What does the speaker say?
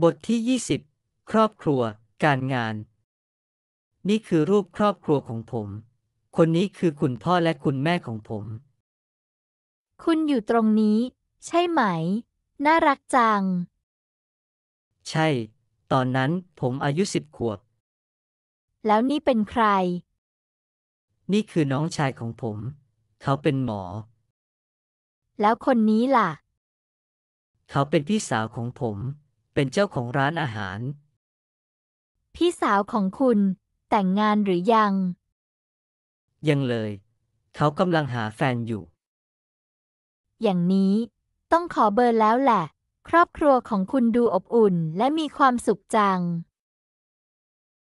บทที่ 20 ครอบครัว การงาน นี่คือรูปครอบครัวของผม คนนี้คือคุณพ่อและคุณแม่ของผม คุณอยู่ตรงนี้ ใช่ไหม น่ารักจังใช่ ตอนนั้นผมอายุสิบขวบแล้วนี่เป็นใคร นี่คือน้องชายของผม เขาเป็นหมอ แล้วคนนี้ล่ะ เขาเป็นพี่สาวของผมเป็นเจ้าของร้านอาหาร พี่สาวของคุณแต่งงานหรือยัง ยังเลย เขากำลังหาแฟนอยู่ อย่างนี้ต้องขอเบอร์แล้วแหละ ครอบครัวของคุณดูอบอุ่นและมีความสุขจัง